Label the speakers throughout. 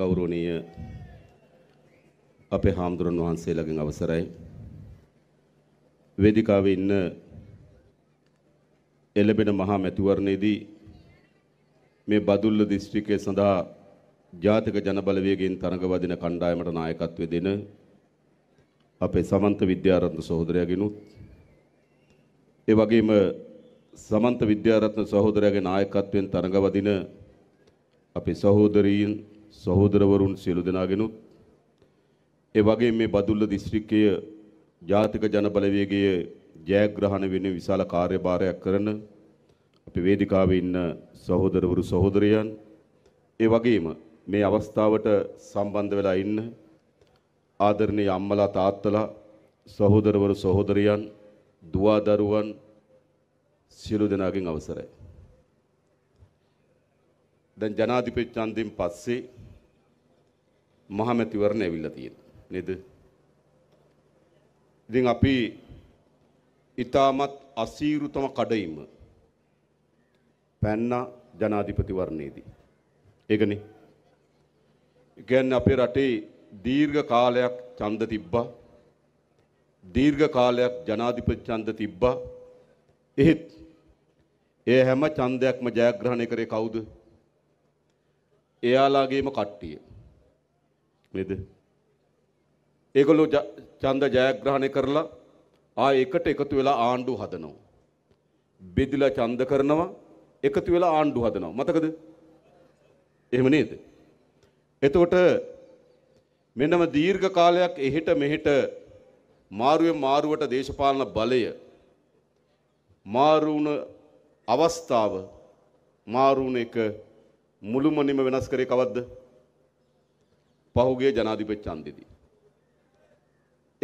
Speaker 1: ගෞරවනීය අපේ හාමුදුරන් වහන්සේලාගෙන් අවසරයි. වේදිකාවේ ඉන්න එළඹෙන මහා මැතිවරණයේදී මේ බදුල්ල දිස්ත්‍රික්කය සඳහා ජාතික ජනබලවේගයෙන් තරඟවදින කණ්ඩායමට නායකත්වය දෙන අපේ සමන්ත විද්‍යාරත්න සහෝදරයාගෙනුත් ඒ වගේම සමන්ත විද්‍යාරත්න සහෝදරයාගේ නායකත්වයෙන් තරඟවදින අපේ සහෝදරීන් සහෝදරවරුන් සියලු දෙනාගෙනුත් ඒ වගේ මේ බදුල්ල දිස්ත්‍රික්කයේ ජාතික ජනබලවේගයේ ජයග්‍රහණ වෙන විශාල කාර්යභාරයක් කරන අපි වේදිකාවේ ඉන්න සහෝදරවරු සහෝදරයන් ඒ වගේම මේ අවස්ථාවට සම්බන්ධ වෙලා ඉන්න ආදරණීය අම්මලා තාත්තලා සහෝදරවරු සහෝදරයන් දුව දරුවන් සියලු දෙනාගෙන් අවසරයි. දැන් ජනාධිපති ඡන්දයෙන් පස්සේ මහමැතිවරණ ඇවිල්ලා තියෙනවා නේද? ඉතින් අපි ඊටමත් අසීරුතම කඩයිම පැන්න ජනාධිපතිවරණයේදී. ඒකනේ. කියන්නේ අපේ රටේ දීර්ඝ කාලයක් ඡන්ද තිබ්බා. දීර්ඝ කාලයක් ජනාධිපති ඡන්ද තිබ්බා. එහෙත් ඒ හැම ඡන්දයක්ම ජයග්‍රහණය කරේ කවුද? එයාලාගේම කට්ටිය. නේද? ඒගොල්ලෝ ඡන්ද ජයග්‍රහණය කරලා ආය එකට එකතු වෙලා ආණ්ඩු හදනවා. බෙදිලා ඡන්ද කරනවා එකතු වෙලා ආණ්ඩු හදනවා. මතකද? එහෙම නේද? එතකොට මෙන්නම දීර්ඝ කාලයක් එහෙට මෙහෙට මාරුවෙන් මාරුවට දේශපාලන බලය මාරුණ අවස්ථාව මාරුණ එක මුළුමනින්ම වෙනස් කරේ කවද්ද? පහුගේ ජනාධිපති ඡන්දෙදී.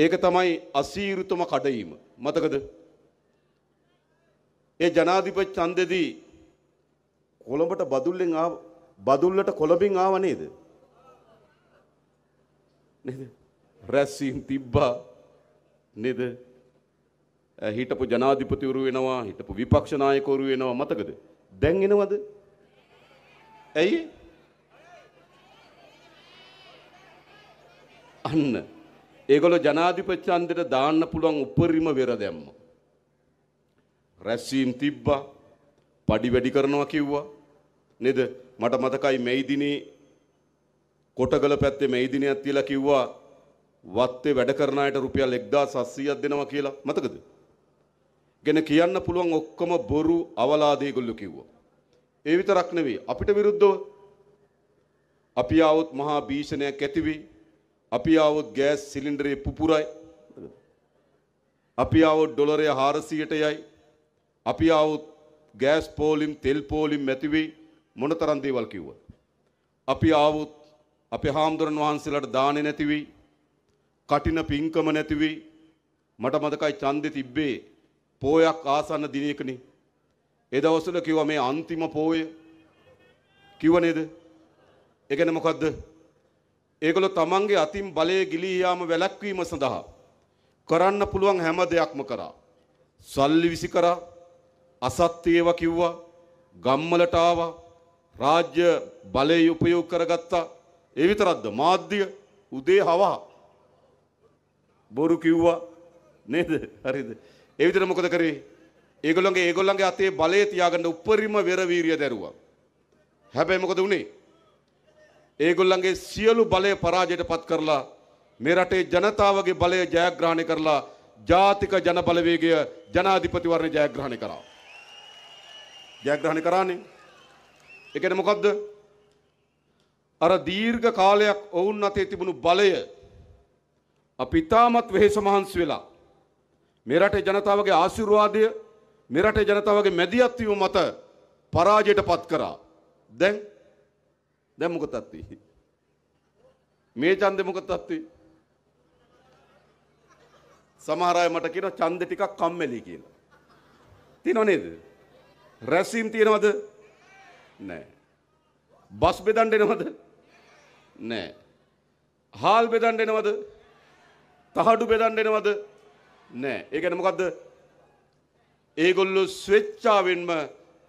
Speaker 1: ඒක තමයි අසීරුතම කඩයිම. මතකද? ඒ ජනාධිපති ඡන්දෙදී කොළඹට බදුල්ලෙන් ආව බදුල්ලට කොළඹින් ආව නේද? නේද? රැස්වීම් තිබ්බා නේද? හිටපු ජනාධිපතිවරු වෙනවා, හිටපු විපක්ෂ නායකවරු වෙනවා මතකද? දැන් එනවද? ඇයි? අන්න ඒගොල්ල ජනාධිපත්‍යන්දට දාන්න පුළුවන් උපරිම වෙර දැම්ම. රැස්වීම් තිබ්බා පඩි වැඩි කරනවා කිව්වා නේද මට මතකයි මෙයිදිනේ කොටගල පැත්තේ මෙයිදිනයක් තියලා කිව්වා වත්තේ වැඩ කරන අයට රුපියල් 1700ක් දෙනවා කියලා මතකද? ගැන කියන්න පුළුවන් ඔක්කොම බොරු අවලාද ඒගොල්ලෝ කිව්වා. ඒ විතරක් නෙවෙයි අපිට විරුද්ධව අපි ආවොත් මහා භීෂණයක් ඇති වෙයි. අපි ආවොත් ගෑස් සිලින්ඩරේ පුපුරයි. අපි ආවොත් ඩොලරය 400ට යයි. අපි ආවොත් ගෑස් පෝලිම් තෙල් පෝලිම් ඇතිවෙයි මොනතරම් දේවල් කිව්වද? අපි ආවොත් අපේ හාමුදුරන් වහන්සේලාට දානේ නැති වෙයි. කටින පිංකම නැති වෙයි. මට මතකයි ඡන්දේ තිබ්බේ පෝයක් ආසන්න දිනයකනේ. ඒ දවස්වල කිව්වා මේ අන්තිම පෝය කිව්ව නේද? ඒ කියන්නේ මොකද්ද? ඒගොල්ලෝ තමන්ගේ අතින් බලය ගිලී යාම වැළැක්වීම සඳහා කරන්න පුළුවන් හැම දෙයක්ම කරා. සල්ලි විසි කරා, අසත්‍යව කිව්වා, ගම්වලට ආවා, රාජ්‍ය බලය උපයෝග කරගත්තා. ඒ විතරක්ද මාධ්‍ය උදේ හවා බොරු කිව්වා නේද? හරිද? ඒ විතර මොකද කරේ? ඒගොල්ලන්ගේ ඒගොල්ලන්ගේ අතේ බලය තියාගන්න උපරිම වෙර වීරිය දැරුවා. හැබැයි මොකද උනේ? ඒගොල්ලන්ගේ සියලු බලය පරාජයට පත් කරලා මේ රටේ ජනතාවගේ බලය ජයග්‍රහණය කරලා ජාතික ජනබලවේගය ජනාධිපතිවරණ ජයග්‍රහණය කරා. ජයග්‍රහණය කරානේ. ඒ කියන්නේ මොකද්ද? අර දීර්ඝ කාලයක් ඔවුන් අතේ තිබුණු බලය අපි තාමත් වෙහෙස මහන්සි වෙලා මේ රටේ ජනතාවගේ ආශිර්වාදය මේ රටේ ජනතාවගේ මැදිහත්වීම මත පරාජයට පත් කරා. දැන් දැන් මොකද තත්ත්වය? මේ ඡන්දේ මොකද තත්ත්වය? සමහර අය මට කියනවා ඡන්දේ ටිකක් කම්මැලි කියලා. තියනව නේද? රැස්වීම් තියනවද? නැහැ. බස් බෙදන්න එනවද? නැහැ. හාල් බෙදන්න එනවද? තහඩු බෙදන්න එනවද? නැහැ. ඒ කියන්නේ මොකද්ද? ඒගොල්ලෝ ස්වේච්ඡාවෙන්ම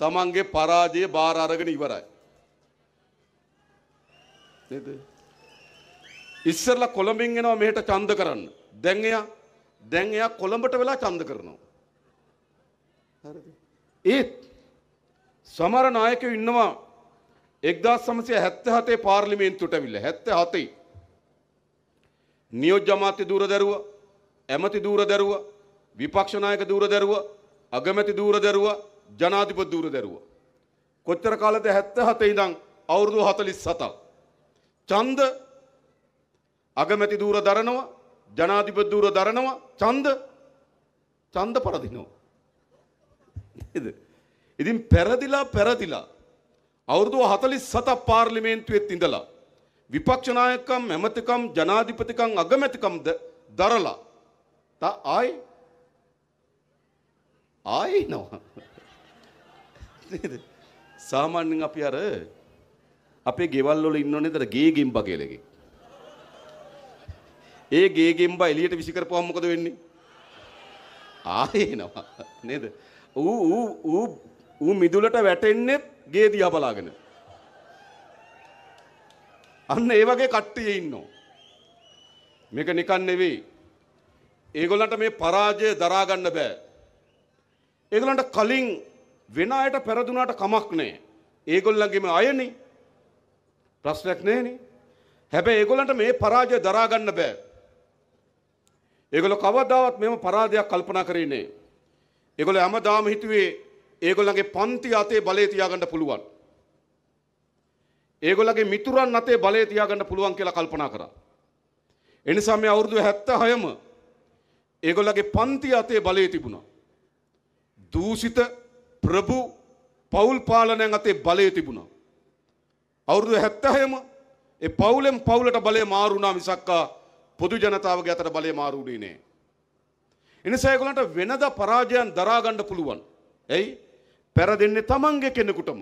Speaker 1: තමන්ගේ පරාජය බාර අරගෙන ඉවරයි. නේද? ඉස්සෙල්ලා කොළඹින් එනවා මෙහෙට ඡන්ද කරන්න. දැන් එයා දැන් එයා කොළඹට වෙලා ඡන්ද කරනවා. හරිද? ඒත් සමහර නායකයෝ ඉන්නවා 1977 පාර්ලිමේන්තුවට ඇවිල්ලා 77යි. නියෝජ්‍ය අමාත්‍ය දూరు දරුවා, ඇමති දూరు දරුවා, විපක්ෂ නායක දూరు දරුවා, අගමැති දూరు දරුවා, ජනාධිපති දూరు දරුවා. කොච්චර කාලද 77 ඉඳන් අවුරුදු 47ක්. ඡන්ද අගමැති දූර දරනවා ජනාධිපති දූර දරනවා ඡන්ද ඡන්ද පරදිනවා නේද ඉතින් පෙරදිලා පෙරදිලා අවුරුදු 47ක් පාර්ලිමේන්තුවෙත් ඉඳලා විපක්ෂ නායකකම් ඇමතිකම් ජනාධිපතිකම් අගමැතිකම් දරලා තා ආයි ආයි නෝ සාමාන්‍යයෙන් අපි අර අපේ ගෙවල් වල ඉන්නෝනේ දර ගේ ගෙම්බා කියලා එකෙක්. ඒ ගේ ගෙම්බා එළියට විසි කරපුවම මොකද වෙන්නේ? ආයේ එනවා නේද? ඌ ඌ ඌ ඌ මිදුලට වැටෙන්නේ ගේ දිහා බලාගෙන. අන්න ඒ වගේ කට්ටිය ඉන්නෝ. මේක නිකන් නෙවෙයි. ඒගොල්ලන්ට මේ පරාජය දරා ගන්න බෑ. ඒගොල්ලන්ට කලින් වෙන අයට පෙරදුනාට කමක් නෑ. ඒගොල්ලන්ගේම අයනේ. ප්‍රශ්නයක් නෑනේ. හැබැයි ඒගොල්ලන්ට මේ පරාජය දරා ගන්න බෑ. ඒගොල්ලෝ කවදාවත් මෙහෙම පරාදයක් කල්පනා කරේ නෑ. ඒගොල්ලෝ හැමදාම හිතුවේ ඒගොල්ලන්ගේ පන්ති අතේ බලය තියාගන්න පුළුවන්. ඒගොල්ලගේ මිතුරන් අතේ බලය තියාගන්න පුළුවන් කියලා කල්පනා කරා. එනිසා මේ අවුරුදු 76ම ඒගොල්ලගේ පන්ති අතේ බලය තිබුණා. දූෂිත ප්‍රභු පෞල් පාලනයන් අතේ බලය තිබුණා. අවුරුදු 70ම ඒ පවුලෙන් පවුලට බලය මාරු වුණා මිසක්කා පොදු ජනතාවගේ අතට බලය මාරු වුණේ නෑ. එනිසා ඒගොල්ලන්ට වෙනද පරාජයන් දරා ගන්න පුළුවන්. එයි පෙරදෙන්නේ තමන්ගේ කෙනෙකුටම.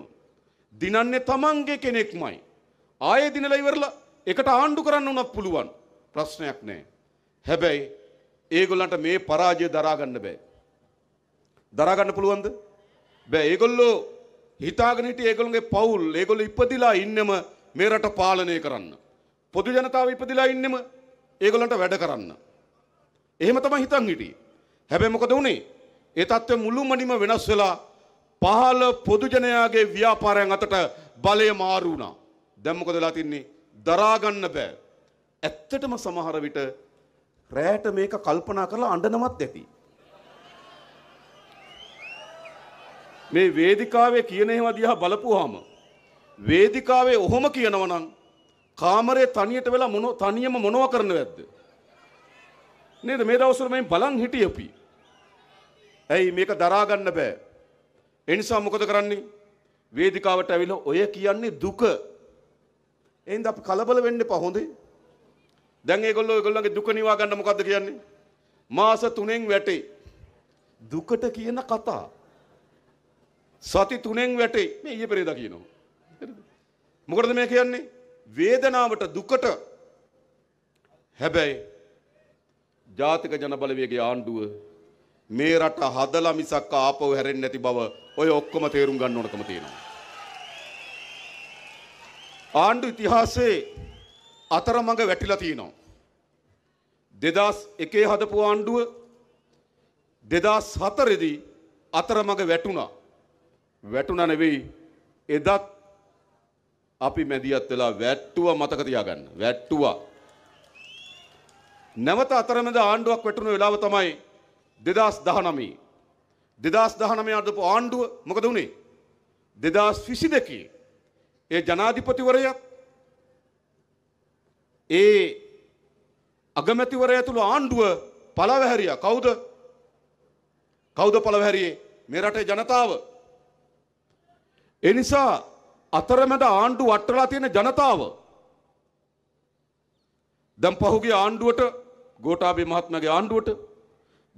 Speaker 1: දිනන්නේ තමන්ගේ කෙනෙක්මයි. ආයෙ දිනලා ඉවරලා එකට ආණ්ඩු කරන්න උනත් පුළුවන්. ප්‍රශ්නයක් නෑ. හැබැයි ඒගොල්ලන්ට මේ පරාජය දරා ගන්න බෑ. දරා ගන්න පුළුවන්ද? බෑ. ඒගොල්ලෝ හිතාගෙන හිටිය ඒගොල්ලන්ගේ පවුල් ඒගොල්ලෝ ඉපදිලා ඉන්නෙම මේ රට පාලනය කරන්න. පොදු ජනතාව ඉපදිලා ඉන්නෙම ඒගොල්ලන්ට වැඩ කරන්න. එහෙම තමයි හිතන් හිටියේ. හැබැයි මොකද වුනේ? ඒ தත්ත්වය මුළුමනින්ම වෙනස් වෙලා පහළ පොදු ජනයාගේ ව්‍යාපාරයන් අතට බලය මාරු වුණා. දැන් මොකද වෙලා තින්නේ? දරා ගන්න බෑ. ඇත්තටම සමහර විට රැයට මේක කල්පනා කරලා අඬනවත් ඇති. මේ වේදිකාවේ කියන එහෙම දිහා බලපුවාම වේදිකාවේ ඔහොම කියනවනම් කාමරේ තනියට වෙලා මොන තනියම මොනව කරන්නවද නේද මේ දවස්වල මම බලන් හිටියපි ඇයි මේක දරා ගන්න බෑ ඒ නිසා මොකද කරන්නේ වේදිකාවට ඇවිල්ලා ඔය කියන්නේ දුක එහෙනම් අපි කලබල වෙන්න එපා හොඳේ දැන් ඒගොල්ලෝ ඒගොල්ලන්ගේ දුක නිවා ගන්න මොකද්ද කියන්නේ මාස 3න් වැටේ දුකට කියන කතා සති තුනෙන් වැටේ මේ ඊයේ පෙරේදා කියනවා. මොකටද මේ කියන්නේ? වේදනාවට දුකට හැබැයි ජාතික ජනබලවේගයේ ආණ්ඩුව මේ රට හදලා මිසක් ආපහු හැරෙන්නේ නැති බව ඔය ඔක්කොම තේරුම් ගන්න ඕනකම තියෙනවා. ආණ්ඩු ඉතිහාසයේ අතරමඟ වැටිලා තියෙනවා. 2001 හදපු ආණ්ඩුව 2004 දී අතරමඟ වැටුණා. වැටුණ නෙවෙයි එදත් අපි මැදිහත් වෙලා වැට්ටුවා මතක තියාගන්න වැට්ටුවා නැවත අතරමැද ආණ්ඩුවක් වැටුණු වෙලාව තමයි 2019 2019 අදපු ආණ්ඩුව මොකද වුනේ 2022 ඒ ජනාධිපතිවරයා ඒ අගමැතිවරය ඇතුළු ආණ්ඩුව පළවැහැරියා කවුද කවුද පළවැහැරියේ මේ රටේ ජනතාව එනිසා අතරමැද ආණ්ඩු වටලා තියෙන ජනතාව දැන් පහුගිය ආණ්ඩුවට ගෝඨාභය මහත්මයාගේ ආණ්ඩුවට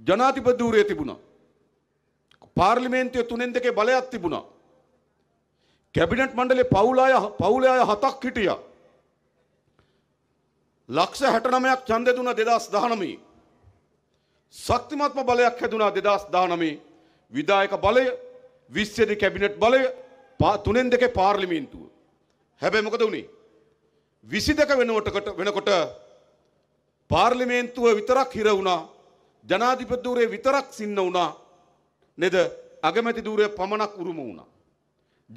Speaker 1: ජනාධිපති ධූරය තිබුණා. පාර්ලිමේන්තුවේ තුනෙන් දෙකේ බලයක් තිබුණා. කැබිනට් මණ්ඩලේ පවුල අය පවුල අය හතක් හිටියා. ලක්ෂ 69ක් ඡන්දය දුන්නා 2019. ශක්තිමත්ම බලයක් හැදුනා 2019. විධායක බලය, 20 කැබිනට් බලය තුනෙන් දෙකේ පාර්ලිමේන්තුව. හැබැයි මොකද වුනේ? 22 වෙනකොටකට වෙනකොට පාර්ලිමේන්තුව විතරක් හිර වුණා. ජනාධිපති ධූරය විතරක් සින්න වුණා. නේද? අගමැති ධූරය පමණක් උරුම වුණා.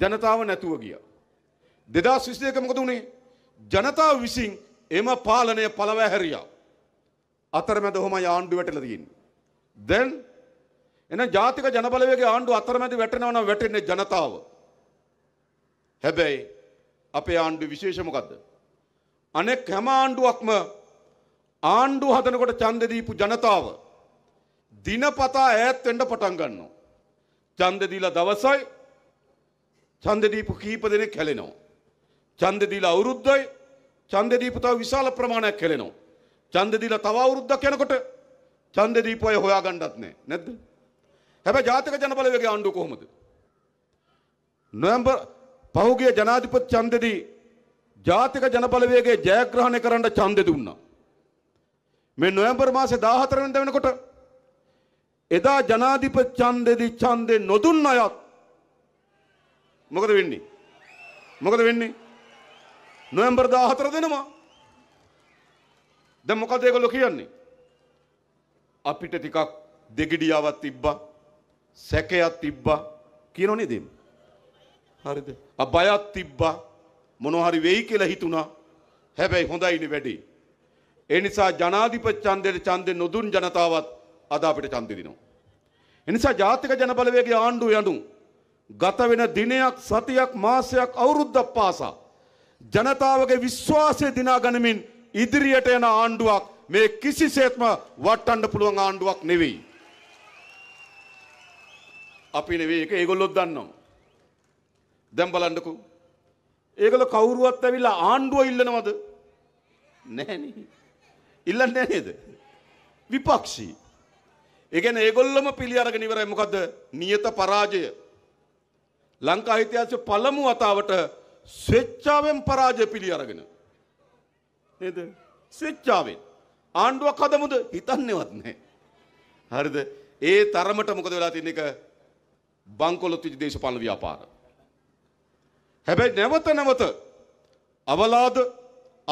Speaker 1: ජනතාව නැතුව ගියා. 2022 මොකද වුනේ? ජනතාව විසින් එම පාලනය පළවැ හැරියා. අතරමැද ඔහොමයි ආණ්ඩු වැටලා තියෙන්නේ. දැන් එන ජාතික ජනබලවේගයේ ආණ්ඩුව අතරමැද වැටෙනවා නම් වැටෙන්නේ ජනතාව. හැබැයි අපේ ආණ්ඩු විශේෂමකක්ද. අනෙක් හැම ආණ්ඩුවක්ම ආණ්ඩු හදනකොට චන්දදීපු ජනතාව දිනපතා ඈත් වෙන්න පටන් ගන්නවා. චන්දදීලා දවසයි චන්දදීපු කීප දෙනෙක් හැලෙනවා. චන්දදීලා අවුරුද්දයි චන්දදීපු තව විශාල ප්‍රමාණයක් හැලෙනවා. චන්දදීලා තව අවුරුද්දක් යනකොට චන්දදීපු අය හොයාගන්නත් නැහැ. නැද්ද? හැබැයි ජාතික ජනබලවේගයේ ආණ්ඩුව කොහොමද? නොවැම්බර් පහුගිය ජනාධිපති ඡන්දෙදී ජාතික ජනබලවේගයේ ජයග්‍රහණය කරන්න ඡන්දෙ දුන්නා. මේ නොවැම්බර් මාසේ 14 වෙනිදා වෙනකොට එදා ජනාධිපති ඡන්දෙදී ඡන්දෙ නොදුන්න අයත් මොකද වෙන්නේ? මොකද වෙන්නේ? නොවැම්බර් 14 දෙනවා. දැන් මොකද ඒගොල්ලෝ කියන්නේ? අපිට ටිකක් දෙගිඩියාවක් තිබ්බා. සැකයක් තිබ්බා. කියනෝ නේද එimhe? හරිද බයත් තිබ්බා මොනහරි වෙයි කියලා හිතුණා හැබැයි හොඳයිනේ වැඩි ඒ නිසා ජනාධිපති ඡන්දයට ඡන්දෙ නොදුන් ජනතාවත් අද අපිට ඡන්දෙ දෙනවා ඒ නිසා ජාතික ජනබලවේගයේ ආණ්ඩුව යනු ගත වෙන දිනයක් සතියක් මාසයක් අවුරුද්දක් පාසා ජනතාවගේ විශ්වාසය දිනා ගනිමින් ඉදිරියට යන ආණ්ඩුවක් මේ කිසිසේත්ම වටන්න පුළුවන් ආණ්ඩුවක් නෙවෙයි අපි නෙවෙයි ඒක ඒගොල්ලොත් දන්නවා දැම් බලන්නකු. ඒකල කවුරුවත් ඇවිල්ලා ආණ්ඩුව ඉල්ලනවද නැන ඉල්ලන්න නේද. විපක්ෂී. එකන ඒගොල්ලම පිළි අරග නිවරයි මොකද නියත පරාජය. ලංකා හිතිහාස පළමු වතාවට ස්වෙච්චාවෙන් පරාජය පිළි අරගෙන. නේද ස්වෙච්චාවෙන් ආණ්ඩුවක් හදමුද හිතන්නවත් නෑ. හරිද ඒ තරමට මොකද වෙලා තින්නේ එක බංකොලොත් විජ දේශපාලන ව්‍යාපාර. හැබැයි නැවත නැවත අවලාද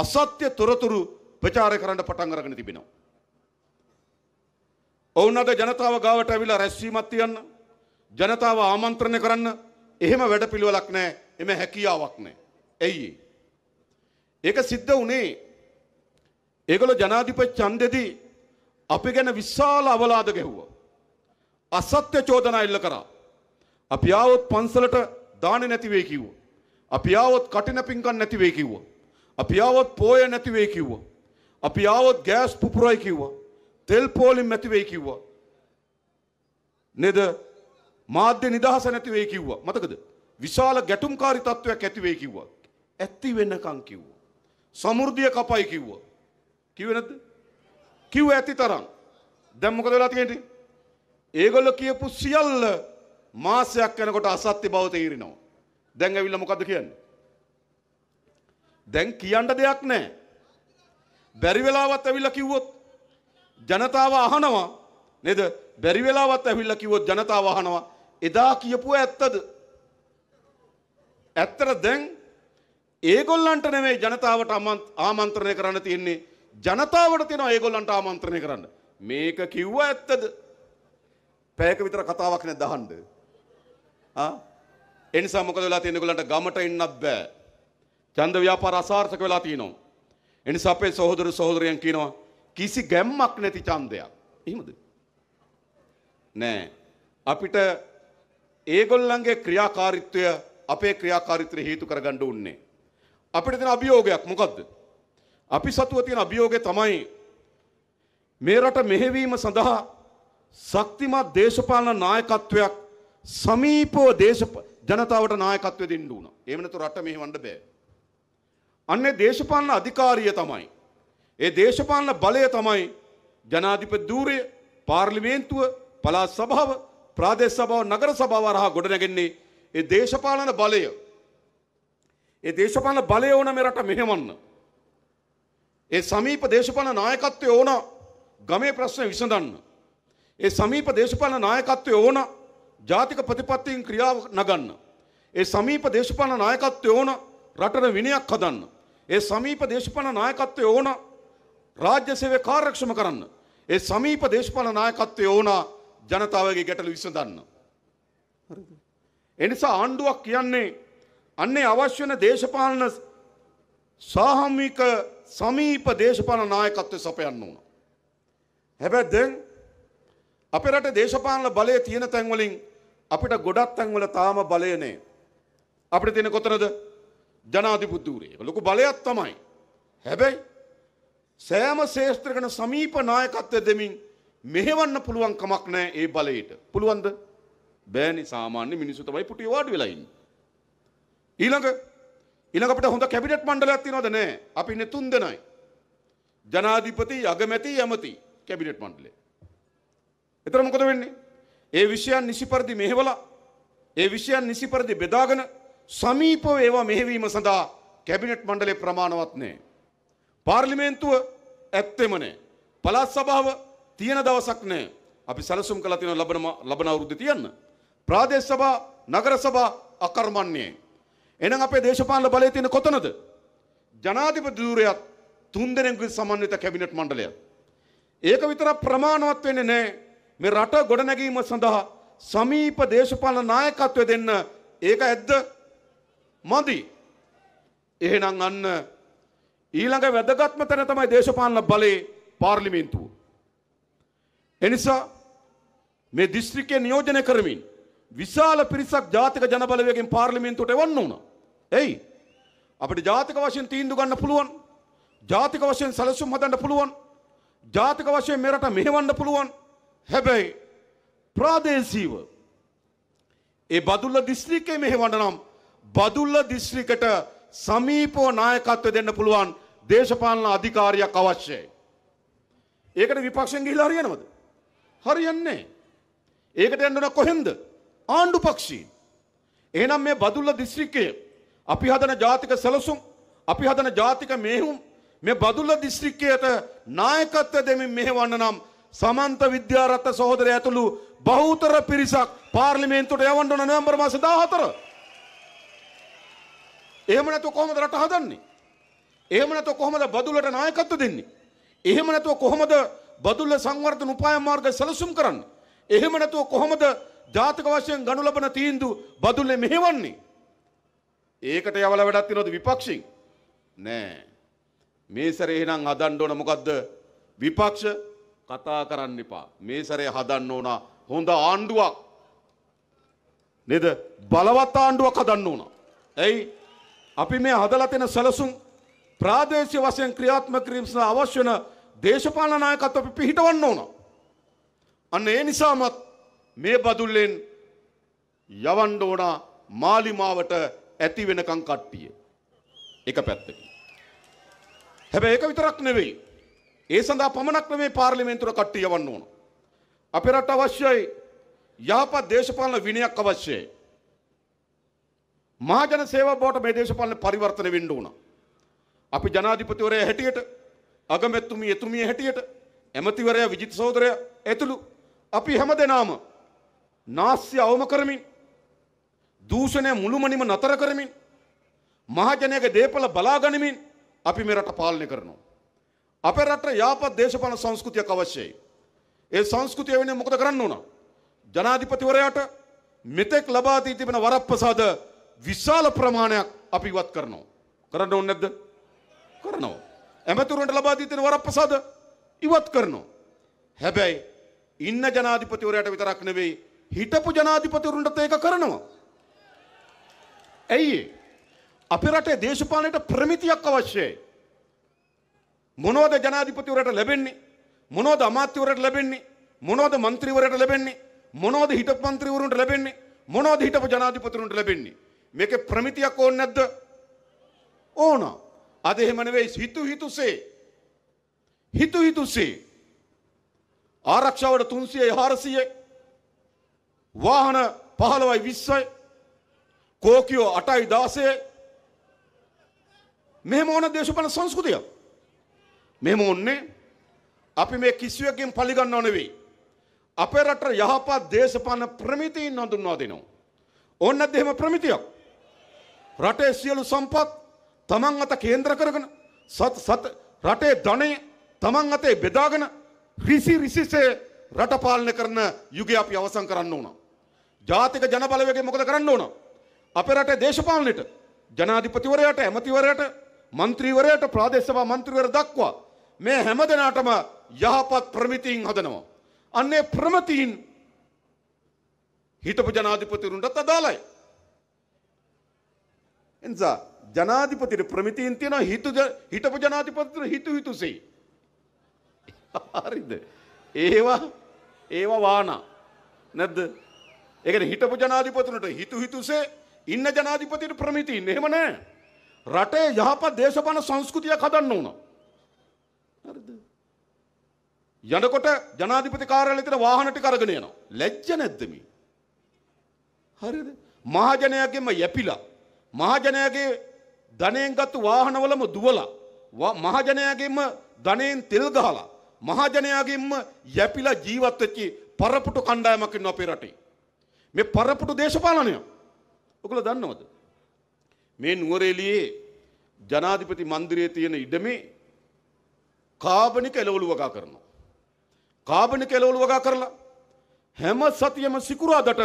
Speaker 1: අසත්‍ය තොරතුරු ප්‍රචාරය කරන්න පටන් අරගෙන තිබෙනවා. ඔවුන් අද ජනතාව ගාවට ඇවිල්ලා රැස්වීමක් තියන්න ජනතාව ආමන්ත්‍රණය කරන්න එහෙම වැඩපිළිවෙලක් නැහැ. එම හැකියාවක් නැහැ. ඇයි ඒක සිද්ධ වුණේ ඒගොල්ලෝ ජනාධිපති ඡන්දෙදී අපි ගැන විශාල අවලාද ගැහුවා. අසත්‍ය චෝදනා එල්ල කරා. අපි ආවොත් පන්සලට දාන්නේ නැති වෙයි කිව්වා. අපි ආවොත් කටින පිංකම් නැති වෙයි කිව්වා. අපි ආවොත් පෝය නැති වෙයි කිව්වා. අපි ආවොත් ගෑස් පුපුරයි කිව්වා. තෙල් පෝලිම් නැති වෙයි කිව්වා. නේද? මාධ්‍ය නිදහස නැති වෙයි කිව්වා. මතකද? විශාල ගැටුම්කාරී තත්වයක් ඇති වෙයි කිව්වා. ඇති වෙනකන් කිව්වා. සමෘද්ධිය කපයි කිව්වා. කිව්වේ නැද්ද? කිව්ව ඇති තරම්. දැන් මොකද වෙලා තියෙන්නේ? ඒගොල්ලෝ කියපු සියල්ල මාසයක් යනකොට අසත්‍ය බව තේරෙනවා. දැන් ඇවිල්ලා මොකද්ද කියන්නේ? දැන් කියන්න දෙයක් නැහැ. බැරි වෙලාවත් ඇවිල්ලා කිව්වොත් ජනතාව අහනවා නේද? බැරි වෙලාවත් ඇවිල්ලා කිව්වොත් ජනතාව අහනවා එදා කියපුව ඇත්තද? ඇත්තට දැන් ඒගොල්ලන්ට නෙමෙයි ජනතාවට ආමන්ත්‍රණය කරන්න තියෙන්නේ ජනතාවට තියෙනවා ඒගොල්ලන්ට ආමන්ත්‍රණය කරන්න. මේක කිව්ව ඇත්තද? පැයක විතර කතාවක් නේ දහන්න. ආ ඒ නිසා මොකද වෙලා තියෙන්නේ ඒගොල්ලන්ට ගමට එන්නත් බෑ. ඡන්ද ව්‍යාපාර අසාර්ථක වෙලා තිනවා. ඒ නිසා අපේ සහෝදර සහෝදරයන් කියනවා කිසි ගැම්මක් නැති ඡන්දයක්. එහෙමද? නෑ. අපිට ඒගොල්ලන්ගේ ක්‍රියාකාරීත්වය අපේ ක්‍රියාකාරීත්වයට හේතු කරගන්න උන්නේ. අපිට තියෙන අභියෝගයක් මොකද්ද? අපි සතුව තියෙන අභියෝගය තමයි මේ රට මෙහෙවීම සඳහා ශක්තිමත් දේශපාලන නායකත්වයක් සමීපව දේශපාලන ජනතාවට නායකත්වය දෙන්න ඕන. එහෙම නැතු රට මෙහෙවන්න බෑ. අන්නේ දේශපාලන අධිකාරිය තමයි. ඒ දේශපාලන බලය තමයි ජනාධිපති ධූරය, පාර්ලිමේන්තුව, පළාත් සභාව, ප්‍රාදේශ සභාව, නගර සභාව හරහා ගොඩනැගෙන්නේ ඒ දේශපාලන බලය. ඒ දේශපාලන බලය ඕන මේ රට මෙහෙවන්න. ඒ සමීප දේශපාලන නායකත්වය ඕන ගමේ ප්‍රශ්න විසඳන්න. ඒ සමීප දේශපාලන නායකත්වය ඕන ජාතික ප්‍රතිපත්තියෙන් ක්‍රියාව නගන්න. ඒ සමීප දේශපාලන නායකත්වය ඕන රටට විනයක් හදන්න. ඒ සමීප දේශපාලන නායකත්වය ඕන රාජ්‍ය සේවය කාර්යක්ෂම කරන්න. ඒ සමීප දේශපාලන නායකත්වය ඕන ජනතාවගේ ගැටලු විසඳන්න. එනිසා ආණ්ඩුවක් කියන්නේ අන්නේ අවශ්‍ය වෙන දේශපාලන සාහමික සමීප දේශපාලන නායකත්වය සපයන්න ඕන. හැබැයි දැන් අපේ රටේ දේශපාලන බලය තියෙන තැන් වලින් අපිට ගොඩක් තැන්වල තාම බලය නෑ. අපිට තියෙන කොතනද? ජනාධිපතිවරේ. ලොකු බලයක් තමයි. හැබැයි සෑම ශේෂ්ත්‍රකන සමීප නායකත්වය දෙමින් මෙහෙවන්න පුළුවන් කමක් නෑ ඒ බලයට. පුළුවන්ද? බෑනි සාමාන්‍ය මිනිස්සු තමයි පුටි වාඩි වෙලා ඉන්නේ. ඊළඟ ඊළඟ අපිට හොඳ කැබිනට් මණ්ඩලයක් තියෙනවද නෑ? අපි ඉන්නේ තුන් දෙනයි. ජනාධිපති, අගමැති, ඇමති කැබිනට් මණ්ඩලය. එතන මොකද වෙන්නේ? ඒ විෂයන් නිසි පරිදි මෙහෙවලා ඒ විෂයන් නිසි පරිදි බෙදාගෙන සමීපව ඒවා මෙහෙවීම සඳහා කැබිනට් මණ්ඩලය ප්‍රමාණවත් නෑ. පාර්ලිමේන්තුව ඇත්තෙම නෑ. පළාත් සභාව තියෙන දවසක් නෑ. අපි සැලසුම් කළා තියෙන ලබන ලබන අවුරුද්දේ තියන්න. ප්‍රාදේශ සභා, නගර සභා අකර්මන්නේ. එහෙනම් අපේ දේශපාලන බලය තියෙන කොතනද? ජනාධිපති ධූරයත් තුන්දෙනෙකුගේ සමන්විත කැබිනට් මණ්ඩලයත්. ඒක විතර ප්‍රමාණවත් වෙන්නේ නැහැ. මේ රට ගොඩනැගීම සඳහා සමීප දේශපාලන නායකත්වය දෙන්න ඒක ඇද්ද? මදි. එහෙනම් අන්න ඊළඟ වැදගත්ම තැන තමයි දේශපාලන බලේ පාර්ලිමේන්තුව. එනිසා මේ දිස්ත්‍රික්කය නියෝජනය කරමින් විශාල පිරිසක් ජාතික ජනබලවේගෙන් පාර්ලිමේන්තුවට එවන්න ඕන. එයි අපිට ජාතික වශයෙන් තීන්දුව ගන්න පුළුවන්. ජාතික වශයෙන් සැලසුම් හදන්න පුළුවන්. ජාතික වශයෙන් මෙරට මෙහෙවන්න පුළුවන්. හැබැයි ප්‍රාදේශීව ඒ බදුල්ල දිස්ත්‍රික්කයේ මෙහෙවන්න නම් බදුල්ල දිස්ත්‍රිකට සමීපව නායකත්වය දෙන්න පුළුවන් දේශපාලන අධිකාරියක් අවශ්‍යයි. ඒකට විපක්ෂෙන් ගිහිලා හරියනවද? හරියන්නේ ඒකට යන්න ඕන කොහෙන්ද? ආණ්ඩු පක්ෂීන්. එහෙනම් මේ බදුල්ල දිස්ත්‍රික්කය අපි හදන ජාතික සැලසුම්, අපි හදන ජාතික මෙහෙයුම් මේ බදුල්ල දිස්ත්‍රික්කයට නායකත්වය දෙමින් මෙහෙවන්න නම් සමන්ත විද්‍යාරත්න සහෝදරය ඇතුළු බහුතර පිරිසක් පාර්ලිමේන්තුවට යවන්න ඕන නොවැම්බර් මාසේ 14. එහෙම නැතුව කොහොමද රට හදන්නේ? එහෙම නැතුව කොහොමද බදුලට නායකත්ව දෙන්නේ? එහෙම නැතුව කොහොමද බදුල්ල සංවර්ධන උපාය මාර්ග සැලසුම් කරන්නේ? එහෙම නැතුව කොහොමද ජාතික වශයෙන් ගනු ලබන තීන්දුව බදුල්ලේ මෙහෙවන්නේ? ඒකට යවලා වැඩක් තියනොද විපක්ෂින්? නෑ. මේ සැරේ එහෙනම් හදන්න ඕන මොකද්ද? විපක්ෂ කතා කරන්න එපා. මේ සැරේ හදන්න ඕන හොඳ ආණ්ඩුවක්. නේද? බලවත් ආණ්ඩුවක් හදන්න ඕන. එයි අපි මේ හදලා තියෙන සැලසුම් ප්‍රාදේශීය වශයෙන් ක්‍රියාත්මක කිරීම සඳහා අවශ්‍ය වෙන දේශපාලන නායකත්ව අපි පිහිටවන්න ඕන. අන්න ඒ නිසාමත් මේ බදුල්ලෙන් යවන්න ඕන මාලිමාවට ඇති වෙනකම් කට්ටිය. එක පැත්තකින්. හැබැයි ඒක විතරක් නෙවෙයි. ඒ සඳහා පමණක් නෙමේ පාර්ලිමේන්තුවට කට්ටි යවන්න ඕන. අපේ රට අවශ්‍යයි. යහපත් දේශපාලන විනයක් අවශ්‍යයි. මහජන සේවා බෝට මේ දේශපාලන පරිවර්තන වෙන්න ඕන. අපි ජනාධිපතිවරයා හැටියට අගමැතිතුමිය එතුමිය හැටියට ඇමතිවරයා විජිත සහෝදරයා ඇතුළු අපි හැමදෙනාම නාස්‍ය අවම කරමින් දූෂණය මුළුමනින්ම නතර කරමින් මහජනයාගේ දේපල බලා ගනිමින් අපි මේ රට පාලනය කරනවා. අපේ රටට යාපත් දේශපාලන සංස්කෘතියක් අවශ්‍යයි. ඒ සංස්කෘතිය වෙනුවෙන් මොකද කරන්න ඕන? ජනාධිපතිවරයාට මෙතෙක් ලබා දී තිබෙන වරප්‍රසාද විශාල ප්‍රමාණයක් අපි ඉවත් කරනවා. කරන්න ඕනේ නැද්ද? කරනවා. ඇමතිවරුන්ට ලබා දී තියෙන වරප්‍රසාද ඉවත් කරනවා. හැබැයි ඉන්න ජනාධිපතිවරයාට විතරක් නෙවෙයි හිටපු ජනාධිපතිවරුන්ටත් ඒක කරනවා. ඇයි? අපේ රටේ දේශපාලනයට ප්‍රමිතියක් අවශ්‍යයි. මොනෝද ජනාධිපතිවරට ලැබෙන්නේ මොනෝද අමාත්‍යවරට ලැබෙන්නේ මොනෝද මන්ත්‍රීවරට ලැබෙන්නේ මොනෝද හිටපු මන්ත්‍රීවරුන්ට ලැබෙන්නේ මොනෝද හිටපු ජනාධිපතිවරුන්ට ලැබෙන්නේ මේකේ ප්‍රමිතියක් ඕනේ නැද්ද ඕන අද එහෙම නෙවෙයි හිතු හිතුසේ හිතු හිතුසේ ආරක්ෂාවට 300යි 400යි වාහන 15යි 20යි කෝකියෝ 8යි 16යි මෙහෙම ඕන දේශපාලන සංස්කෘතියක් මෙහෙම ඔන්නේ අපි මේ කිසිවකින් පලිගන්නව නෙවෙයි. අපේ රට යහපත් දේශපාලන ප්‍රමිතීන් හඳුන්වා දෙනවා. ඕන්න දෙහෙම ප්‍රමිතියක්. රටේ සියලු සම්පත් තමන් අත කේන්ද්‍ර කරගෙන සත් සත් රටේ ධනය තමන් අතේ බෙදාගෙන රිසි රිසිසේ රට පාලනය කරන යුගය අපි අවසන් කරන්න ඕන. ජාතික ජනබලවේගය මොකද කරන්න ඕන? අපේ රටේ දේශපාලනයට ජනාධිපතිවරයාට ඇමතිවරයාට മന്ത്രിවරයාට ප්‍රාදේශ සභා മന്ത്രിවර දක්වා මේ හැම දෙනාටම යහපත් ප්‍රමිතීන් හදනවා. අන්නේ ප්‍රමතීන් හිටපු ජනාධිපතිරුන්ටත් අදාළයි. එනිසා ජනාධිපතිට ප්‍රමිතීන් තියෙනවා හිතු හිටපු ජනාධිපතිතුර හිතු හිතුසේ. හරිද? ඒවා ඒවා වානා. නැද්ද? ඒ කියන්නේ හිටපු ජනාධිපතිතුරට හිතු හිතුසේ ඉන්න ජනාධිපතිට ප්‍රමිතීන් එහෙම නැහැ. රටේ යහපත් දේශපාලන සංස්කෘතියක් හදන්න ඕනවා. හරිද? යනකොට ජනාධිපති කාර්යාලයට වාහන ටික අරගෙන යනවා. ලැජ්ජ නැද්ද මේ? හරිද? මහජනයාගෙම යැපිලා මහජනයාගේ ධනයෙන් ගත්තු වාහනවලම දුවලා මහජනයාගෙම ධනයෙන් තෙල් ගහලා මහජනයාගෙම යැපිලා ජීවත් වෙච්ච පරපුටු කණ්ඩායමක් ඉන්න අපේ රටේ. මේ පරපුටු දේශපාලනය. ඔයගොල්ලෝ දන්නවද? මේ නුවරඑළියේ ජනාධිපති මන්දිරයේ තියෙන ඉඩමේ කාබනික එළවලු වගා කරනවා. කාබනික එළවලු වගා කරලා හැම සතියම සිකුරාදට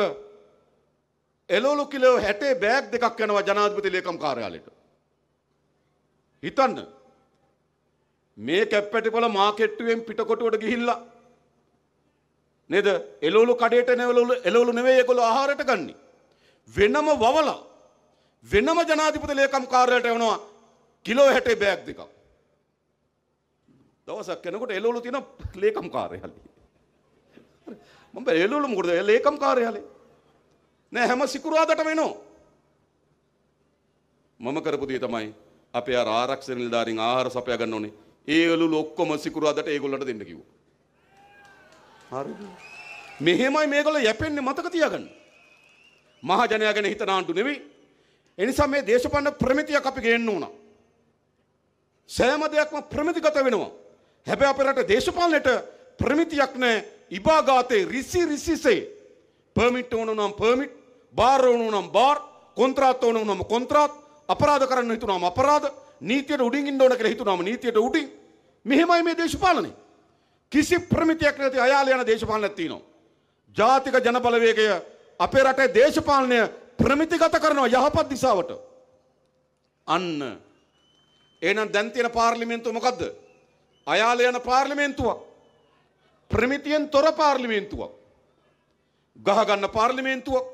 Speaker 1: එළවලු කිලෝ 60 බෑග් දෙකක් යනවා ජනාධිපති ලේකම් කාර්යාලයට. හිතන්න මේ කැප්පැටිපොළ මාකට්ටුවෙන් පිටකොටුවට ගිහිල්ලා නේද එළවලු කඩේට නෙවලු එළවලු නෙවෙයි ඒගොල්ලෝ ආහාරයට ගන්නෙ. වෙනම වවලා වෙනම ජනාධිපති ලේකම් කාර්යාලයට එවනවා කිලෝ 60 බෑග් දෙකක්. දවසක් යනකොට එළවලු තියෙන ලේකම් කාර්යාලේ. මම බෑ එළවලු මොකද ලේකම් කාර්යාලේ. නෑ හැම සිකුරාදට වෙනෝ. මම කරපු දේ තමයි අපේ අර ආරක්ෂක නිලධාරීන් ආහාර සපයා ගන්න ඕනේ. ඒ එළවලු ඔක්කොම සිකුරාදට ඒගොල්ලන්ට දෙන්න කිව්වා. හරිද? මෙහෙමයි මේගොල්ලෝ යැපෙන්නේ මතක තියාගන්න. මහජනයා ගැන හිතන ආණ්ඩු නෙවෙයි. ඒ නිසා මේ දේශපාලන ප්‍රමිතියක් අපි ගේන්න ඕනා. සෑම දෙයක්ම ප්‍රමිතිගත වෙනවා. හැබැ අප රට දේශපාලනයට ප්‍රමිතියක් නෑ ඉබාගාතේ රිසි රිසිසේ පර්මිට් ඕනු නම් පර්මිට් බාර් ඕනු නම් බාර් කොන්ත්‍රාත් ඕනු නම් කොන්ත්‍රාත් අපරාධ කරන්න හිතුනාම අපරාධ නීතියට උඩින් ඉන්න ඕන කියලා හිතුනාම නීතියට උඩින් මෙහෙමයි මේ දේශපාලනේ කිසි ප්‍රමිතියක් නැති අයාල යන දේශපාලනයක් තියෙනවා ජාතික ජනබලවේගය අපේ රටේ දේශපාලනය ප්‍රමිතිගත කරනවා යහපත් දිශාවට අන්න එහෙනම් දැන් තියෙන පාර්ලිමේන්තුව මොකද්ද අයාල යන පාර්ලිමේන්තුවක්. ප්‍රමිතියෙන් තොර පාර්ලිමේන්තුවක්. ගහගන්න පාර්ලිමේන්තුවක්.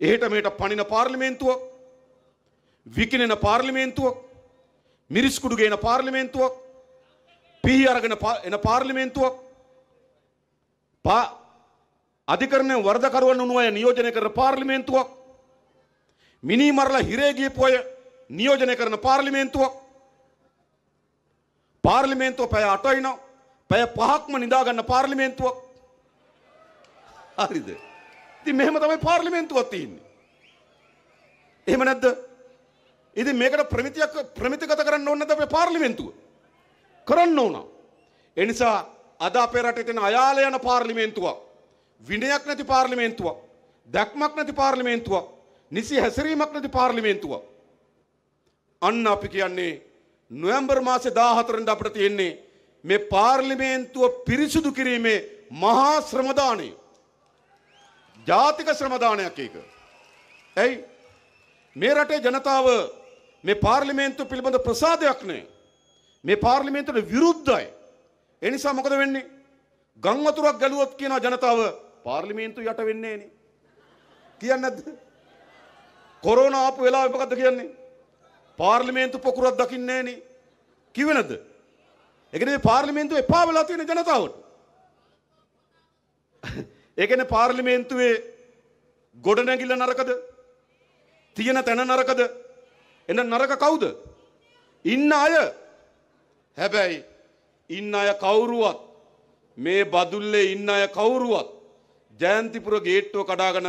Speaker 1: එහෙට මෙහෙට පණින පාර්ලිමේන්තුවක්. විකිනෙන පාර්ලිමේන්තුවක්. මිරිස්කුඩු ගේන පාර්ලිමේන්තුවක්. පිහි අරගෙන එන පාර්ලිමේන්තුවක්. පා අධිකරණය වර්ධකරුවන් වුණු අය නියෝජනය කරන පාර්ලිමේන්තුවක්. මිනී මරලා හිරේ ගියපු අය නියෝජනය කරන පාර්ලිමේන්තුවක්. පාර්ලිමේන්තුව පැය 8යි නම් පැය 5ක්ම නිදා ගන්න පාර්ලිමේන්තුවක්. හරිද? ඉතින් මෙහෙම තමයි පාර්ලිමේන්තුවක් තියෙන්නේ. එහෙම නැද්ද? ඉතින් මේකට ප්‍රමිතියක් ප්‍රමිතිගත කරන්න ඕනේ නැද්ද අපේ පාර්ලිමේන්තුව? කරන්න ඕන. ඒ නිසා අද අපේ රටේ තියෙන අයාල යන පාර්ලිමේන්තුවක් විනයක් නැති පාර්ලිමේන්තුවක් දැක්මක් නැති පාර්ලිමේන්තුවක් නිසි හැසිරීමක් නැති පාර්ලිමේන්තුවක් අන්න අපි කියන්නේ නොවැම්බර් මාසේ 14 අපිට තියෙන්නේ මේ පාර්ලිමේන්තුව පිරිසුදු කිරීමේ මහා ශ්‍රමදානය. ජාතික ශ්‍රමදානයක් ඒක. ඇයි? මේ රටේ ජනතාව මේ පාර්ලිමේන්තුව පිළිබඳ ප්‍රසාදයක් නෑ. මේ පාර්ලිමේන්තුවට විරුද්ධයි. ඒ නිසා මොකද වෙන්නේ? ගම් වතුරක් ගැලුවොත් කියන ජනතාව පාර්ලිමේන්තුව යට වෙන්නේ නෑනේ. කියන්නේ නැද්ද? කොරෝනා ආපු වෙලාවේ මොකද්ද කියන්නේ? පාර්ලිමේන්තු පොකුරක් දකින්නේ නෑනේ. කිවනද? ඒ කියන්නේ පාර්ලිමේන්තුව එපා වෙලා තියෙන ජනතාවට. ඒ කියන්නේ පාර්ලිමේන්තුවේ ගොඩනැගිල්ල නරකද? තියෙන තැන නරකද? එන නරක කවුද? ඉන්න අය. හැබැයි ඉන්න අය කවුරුවත් මේ බදුල්ලේ ඉන්න අය කවුරුවත් ජයන්තිපුර ගේට්ටුව කඩාගෙන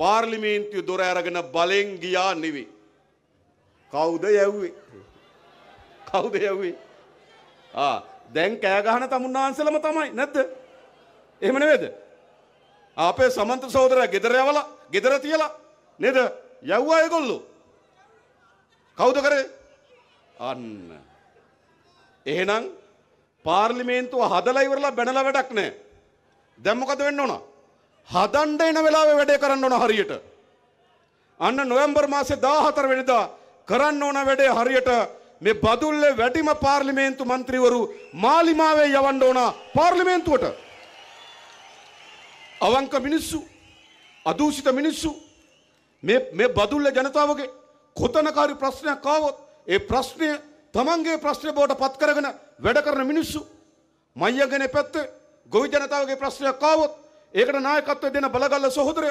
Speaker 1: පාර්ලිමේන්තුවේ දොර අරගෙන බලෙන් ගියා නෙවෙයි. කවුද යැව්වේ? කවුද යැව්වේ? ආ දැන් කෑ ගහන තමුන්නාන්සලම තමයි නැද්ද? එහෙම නෙවෙයිද? අපේ සමන්ත සහෝදරයා ගෙදර යවලා ගෙදර තියලා නේද? යව්වා ඒගොල්ලෝ. කවුද කරේ? අන්න. එහෙනම් පාර්ලිමේන්තුව හදලා ඉවරලා බැනලා වැඩක් නැහැ. දැන් මොකද වෙන්න ඕන? හදන්න එන වෙලාවේ වැඩේ කරන්න ඕන හරියට. අන්න නොවැම්බර් මාසේ 14 වෙනිදා කරන්න ඕන වැඩේ හරියට මේ බදුල්ලේ වැඩිම පාර්ලිමේන්තු මන්ත්‍රීවරු මාලිමාවේ යවන්න ඕන පාර්ලිමේන්තුවට. අවංක මිනිස්සු, අදූෂිත මිනිස්සු මේ මේ බදුල්ලේ ජනතාවගේ කොතනකාරී ප්‍රශ්නයක් ආවොත් ඒ ප්‍රශ්නය තමන්ගේ ප්‍රශ්නේ බවට පත් කරගෙන වැඩ කරන මිනිස්සු මයගෙන පැත්තේ ගොවි ජනතාවගේ ප්‍රශ්නයක් ආවොත් ඒකට නායකත්වය දෙන බලගල්ල සහෝදරය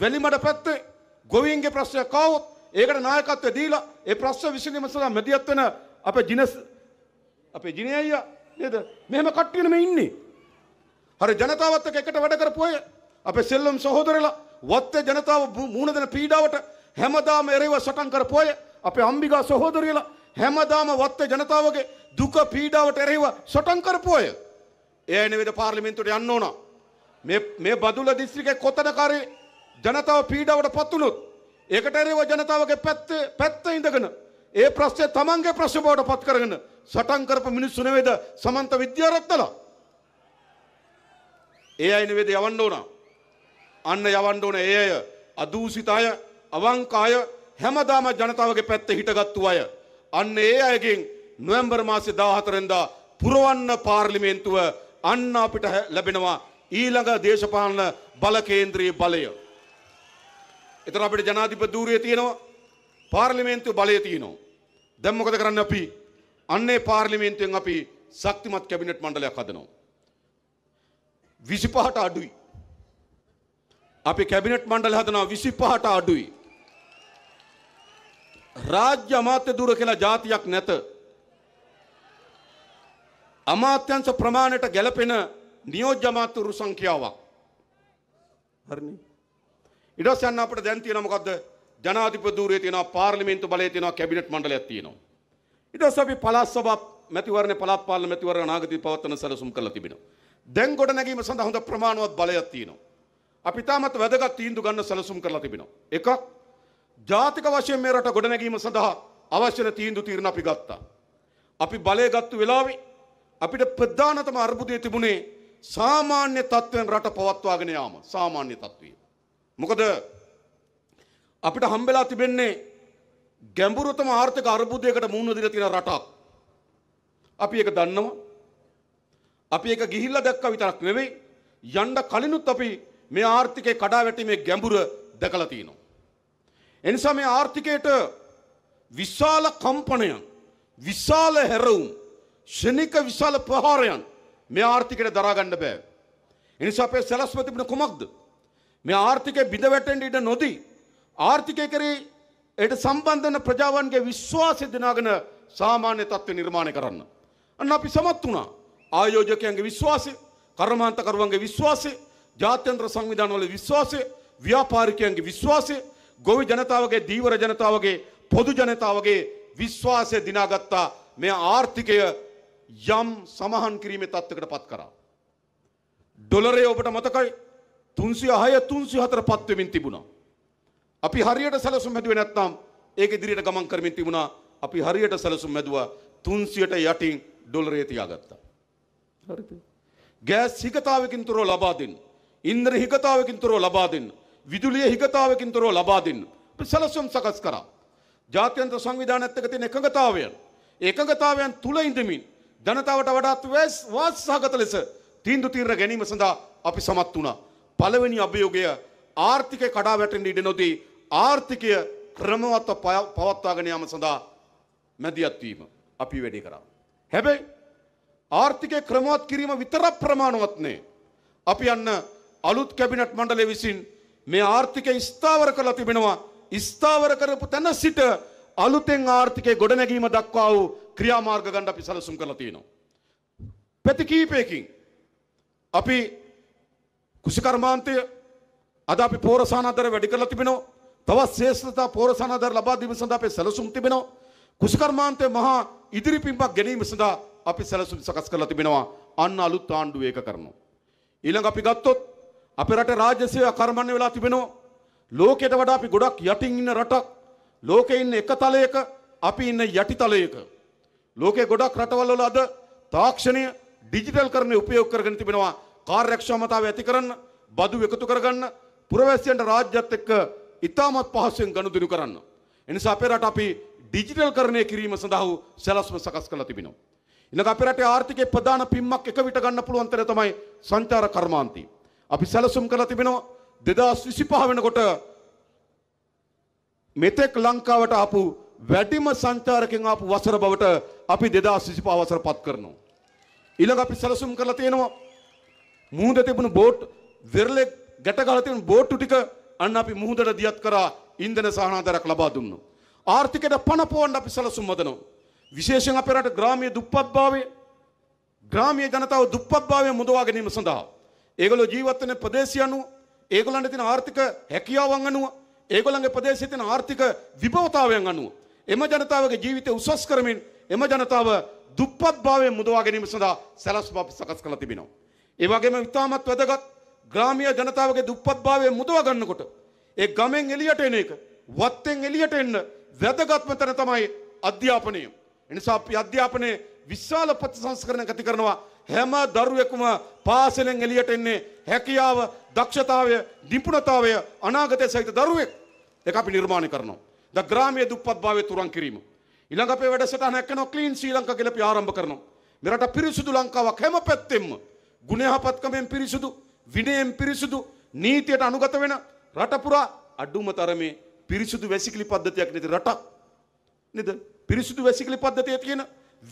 Speaker 1: වැලිමඩ පැත්තේ ගොවීන්ගේ ප්‍රශ්නයක් ආවොත් ඒකට නායකත්වය දීලා ඒ ප්‍රශ්න විසඳීම සඳහා මැදිහත් වෙන අපේ ජිනස් අපේ ජිනේ අයියා නේද? මෙහෙම කට්ටියනේ මේ ඉන්නේ. හරි ජනතාවත් එක්ක එකට වැඩ කරපු අය අපේ සෙල්ලම් සහෝදරලා වත්තේ ජනතාව මුහුණ දෙන පීඩාවට හැමදාම එරෙහිව සටන් කරපු අය අපේ අම්බිකා සහෝදරියලා හැමදාම වත්තේ ජනතාවගේ දුක පීඩාවට එරෙහිව සටන් කරපු අය. ඒ නෙවෙයිද පාර්ලිමේන්තුවට යන්න ඕන. මේ මේ බදුල්ල දිස්ත්‍රික්කේ කොතනකරි ජනතාව පීඩාවට පත් වුණොත් ඒකට ඇරෙව ජනතාවගේ පැත්තේ පැත්ත ඉඳගෙන ඒ ප්‍රශ්නේ තමන්ගේ ප්‍රශ්න බවට පත් කරගෙන සටන් කරපු මිනිස්සු නෙවෙයිද සමන්ත විද්‍යාරත්නලා ඒ අය නෙවෙයිද යවන්න ඕන අන්න යවන්න ඕන ඒ අය අදූෂිත අය අවංක අය හැමදාම ජනතාවගේ පැත්තේ හිටගත්තු අය අන්න ඒ අයගෙන් නොවැම්බර් මාසේ 14 වෙනිදා පුරවන්න පාර්ලිමේන්තුව අන්න අපිට ලැබෙනවා ඊළඟ දේශපාලන බල කේන්ද්‍රයේ බලය එතන අපිට ජනාධිපති ධූරය තියෙනවා. පාර්ලිමේන්තු බලය තියෙනවා. දැන් මොකද කරන්නේ අපි? අන්නේ පාර්ලිමේන්තුවෙන් අපි ශක්තිමත් කැබිනට් මණ්ඩලයක් හදනවා. 25ට අඩුයි. අපි කැබිනට් මණ්ඩල හදනවා 25ට අඩුයි. රාජ්‍ය අමාත්‍ය දුර කියලා જાතියක් නැත. අමාත්‍යංශ ප්‍රමාණයට ගැලපෙන නියෝජ්‍ය අමාත්‍යවරු සංඛ්‍යාවක්. හරිනේ. ඉඩ යන්න අපට දැන් තියෙන මොකද්ද? ජනාධිපති ධූරයේ තියෙනවා පාර්ලිමේන්තු බලයේ තියෙනවා කැබිනට් මණ්ඩලයක් තියෙනවා. ඊට පස්සේ අපි පළාත් සභා මැතිවරණේ පළාත් පාලන මැතිවරණ අනාගතයේ පවත්වන සැලසුම් කරලා තිබෙනවා. දැන් ගොඩ නැගීම සඳහා හොඳ ප්‍රමාණවත් බලයක් තියෙනවා. අපි තාමත් වැදගත් තීන්දුව ගන්න සැලසුම් කරලා තිබෙනවා. එකක් ජාතික වශයෙන් මේ රට ගොඩ නැගීම සඳහා අවශ්‍ය තීන්දුව తీරන අපි ගත්තා. අපි බලය ගත්තු වෙලාවේ අපිට ප්‍රධානතම අර්බුදය තිබුණේ සාමාන්‍ය තත්ත්වයෙන් රට පවත්වාගෙන යාම සාමාන්‍ය තත්ත්වයේ මොකද අපිට හම්බෙලා තිබෙන්නේ ගැඹුරුතම ආර්ථික අර්බුදයකට මුහුණ දීලා තියෙන රටක්. අපි ඒක දන්නවා. අපි ඒක ගිහිල්ලා දැක්ක විතරක් නෙවෙයි යන්න කලිනුත් අපි මේ ආර්ථිකේ කඩාවැටීමේ ගැඹුර දැකලා තියෙනවා. එනිසා මේ ආර්ථිකයට විශාල කම්පනයන්, විශාල හැරවුම්, ශනික විශාල ප්‍රහාරයන් මේ ආර්ථිකයට දරා ගන්න බෑ. එනිසා අපේ සැලැස්ම තිබුණ කොමක්ද? මේ ආර්ථිකය බිඳවැටෙන්ට ඉඩ නොදී. ආර්ථිකය කරේ එයට සම්බන්ධන ප්‍රජාවන්ගේ විශ්වාසය දෙනාගෙන සාමාන්‍ය තත්ත්ව නිර්මාණය කරන්න. අන්න අපි සමත් වුණා ආයෝජකයන්ගේ විශ්වාසය කර්මාන්තකරුවන්ගේ විශ්වාසය ජාත්‍යන්ත්‍ර සංවිධානවල විශ්වාසය ව්‍යාපාරිකයන්ගේ විශ්වාසය ගොවි ජනතාවගේ දීවර ජනතාවගේ පොදු ජනතාවගේ විශ්වාසය දිනාගත්තා මේ ආර්ථිකය යම් සමහන් කිරීමේ තත්ත්වකට පත් කරා. ඩොලරේ ඔබට මතකයි තුන්සිය අහය තුන්සිය හතර පත්වමින් තිබුණා. අපි හරියට සැලසුම් හැදුවේ නැත්නම් ඒක ඉදිරියට ගමන් කරමින් තිබුණා. අපි හරියට සැලසුම් හැදුවා තුන්සියට යටින් ඩොලරේ තියාගත්තා. හරිද? ගෑස් හිගතාවකින් තොරව ලබා දෙන්න. ඉන්ද්‍ර හිගතාවකින් තොරව ලබා දෙන්න. විදුලිය හිගතාවකින් තොරව ලබා දෙන්න. අපි සැලසුම් සකස් කරා. ජාත්‍යන්තර සංවිධානයත් එක්ක තියෙන එකඟතාවයන් ඒකඟතාවයන් තුල ඉඳමින් ජනතාවට වඩාත් වෙස් වාස් සහගත ලෙස තීන්දුව තීරණ ගැනීම සඳහා අපි සමත් වුණා. පළවෙනි අභියෝගය ආර්ථිකය කඩා වැටෙන්න ඉඩ නොදී ආර්ථිකය ක්‍රමවත්ව පවත්වාගෙන යාම සඳහා මැදිහත් වීම අපි වැඩි කරා. හැබැයි ආර්ථිකය ක්‍රමවත් කිරීම විතරක් ප්‍රමාණවත් නෑ. අපි යන්න අලුත් කැබිනට් මණ්ඩලය විසින් මේ ආර්ථිකය ස්ථාවර කරලා තිබෙනවා. ස්ථාවර කරපු තැන සිට අලුතෙන් ආර්ථිකය ගොඩනැගීම දක්වා වූ ක්‍රියාමාර්ග ගණ්ඩ අපි සැලසුම් කරලා තියෙනවා. පැති කීපයකින් අපි කුසිකර්මාන්තය අද අපි පෝරසානාදර වැඩි කරලා තිබෙනවා. තවත් ශ්‍රේෂ්ඨතා පෝරසානාදර ලබා දීම සඳහා අපි සැලසුම් තිබෙනවා. කුසිකර්මාන්තය මහා ඉදිරි පිම්බක් ගැනීම සඳහා අපි සැලසුම් සකස් කරලා තිබෙනවා. අන්න අලුත් ආණ්ඩුව ඒක කරනවා. ඊළඟ අපි ගත්තොත් අපේ රටේ රාජ්‍ය සේවය කර්මන්නේ වෙලා තිබෙනවා. ලෝකයට වඩා අපි ගොඩක් යටින් ඉන්න රටක්. ලෝකේ ඉන්න එක තලයක අපි ඉන්න යටි තලයක. ලෝකේ ගොඩක් රටවල් වල අද තාක්ෂණය ඩිජිටල් කරණය උපයෝග කරගෙන තිබෙනවා කාර්යක්ෂමතාව ඇති කරන්න බදු එකතු කරගන්න පුරවැසියන්ට රාජ්‍යත් එක්ක ඉතාමත් පහසුවෙන් ගනුදෙනු කරන්න. එනිසා අපේ රට අපි ඩිජිටල් කරණය කිරීම සඳහා සැලැස්ම සකස් කරලා තිබෙනවා. ඊළඟ අපේ රටේ ආර්ථිකයේ ප්‍රධාන පිම්මක් එක විට ගන්න පුළුවන් තැන තමයි සංචාර කර්මාන්තය. අපි සැලසුම් කරලා තිබෙනවා 2025 වෙනකොට මෙතෙක් ලංකාවට ආපු වැඩිම සංචාරකෙන් ආපු වසර බවට අපි 2025 වසර පත් කරනවා. ඊළඟ අපි සැලසුම් කරලා තියෙනවා මුහුද තිබුණු බෝට් වෙරළෙක් ගැටගහලා තිබුණු බෝට්ටු ටික අන්න අපි මුහුදට දියත් කරා ඉන්ධන සහනාධාරයක් ලබා දුන්නා. ආර්ථිකයට පණ පොවන්න අපි සලසුම් හදනවා. විශේෂයෙන් අපේ රට ග්‍රාමීය දුප්පත්භාවය ග්‍රාමීය ජනතාව දුප්පත්භාවය මුදවා ගැනීම සඳහා ඒගොල්ලෝ ජීවත් වෙන ප්‍රදේශය අනුව ඒගොල්ලන්ට තියෙන ආර්ථික හැකියාවන් අනුව ඒගොල්ලන්ගේ ප්‍රදේශයේ තියෙන ආර්ථික විභවතාවයන් අනුව එම ජනතාවගේ ජීවිතය උසස් කරමින් එම ජනතාව දුප්පත්භාවයෙන් මුදවා ගැනීම සඳහා සැලැස්ම සකස් කළ තිබෙනවා. ඒ වගේම ඉතාමත් වැදගත් ග්‍රාමීය ජනතාවගේ දුප්පත්භාවය මුදවා ගන්නකොට ඒ ගමෙන් එළියට එන එක වත්තෙන් එළියට එන්න වැදගත්ම තැන තමයි අධ්‍යාපනය. එනිසා අපි අධ්‍යාපනයේ විශාල ප්‍රතිසංස්කරණයක් ඇති කරනවා. හැම දරුවෙකුම පාසලෙන් එළියට එන්නේ හැකියාව, දක්ෂතාවය, නිපුණතාවය අනාගතය සහිත දරුවෙක්. ඒක අපි නිර්මාණය කරනවා. ද ග්‍රාමීය දුප්පත්භාවය තුරන් කිරීම. ඊළඟ අපේ වැඩසටහනක් කරනවා ක්ලීන් ශ්‍රී ලංකා කියලා අපි ආරම්භ කරනවා. මෙරට පිරිසුදු ලංකාවක් හැම පැත්තෙම ගුණයහපත්කමෙන් පිරිසුදු විනයෙන් පිරිසුදු නීතියට අනුගත වෙන රටපුරා අඩුම තරමේ පිරිසුදු වැසිකිලි පද්ධතියක් නැති රටක් නේද පිරිසුදු වැසිකිලි පද්ධතිය තියෙන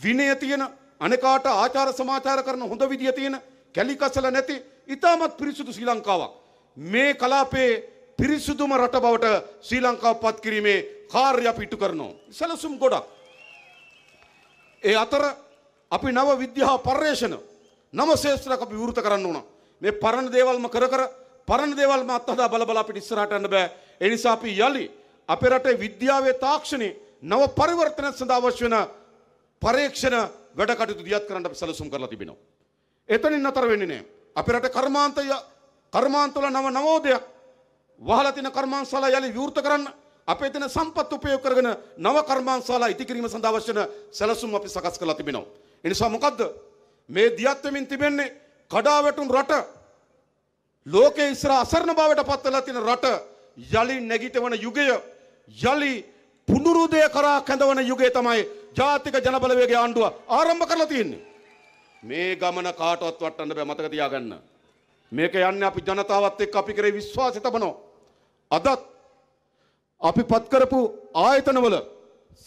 Speaker 1: විනය තියෙන අනෙකාට ආචාර සමාචාර කරන හොඳ විදිය තියෙන කැලිකසල නැති ඉතාමත් පිරිසුදු ශ්‍රී ලංකාවක් මේ කලාපයේ පිරිසුදුම රට බවට ශ්‍රී ලංකාව පත් කිරීමේ කාර්ය අපි ඉටු කරනවා සැලසුම් ගොඩක් ඒ අතර අපි නව විද්‍යා පර්යේෂණ නම ශේෂ්ත්‍රක අපි විවෘත කරන්න ඕන. මේ පරණ දේවල්ම කර කර පරණ දේවල්ම අත්හදා බල බල අපිට ඉස්සරහට යන්න බෑ. ඒ නිසා අපි යලි අපේ රටේ විද්‍යාවේ තාක්ෂණේ නව පරිවර්තන සඳහා අවශ්‍ය වෙන පරීක්ෂණ වැඩ කටයුතු දියත් කරන්න අපි සැලසුම් කරලා තිබෙනවා. එතනින් නතර වෙන්නේ නෑ. අපේ රටේ කර්මාන්තය කර්මාන්තවල නව නවෝදයක් වහලා තියෙන කර්මාන්තශාලා යලි විවෘත කරන්න අපේ තියෙන සම්පත් උපයෝග කරගෙන නව කර්මාන්තශාලා ඉදිකිරීම සඳහා අවශ්‍ය වෙන සැලසුම් අපි සකස් කරලා තිබෙනවා. ඒ නිසා මොකද්ද මේ දියත්වමින් තිබෙන්නේ කඩාවැටුම් රට ලෝකයේ ඉස්සර අසරණ බවට පත්වලා තියෙන රට යලි නැගිටවන යුගය යලි පුනරුදය කරා කැඳවන යුගය තමයි ජාතික ජනබලවේගය ආණ්ඩුව ආරම්භ කරලා තියෙන්නේ. මේ ගමන කාටවත් වටන්න බෑ මතක තියාගන්න. මේක යන්නේ අපි ජනතාවත් එක්ක අපි කරේ විශ්වාසය තබනවා. අදත් අපි පත් කරපු ආයතනවල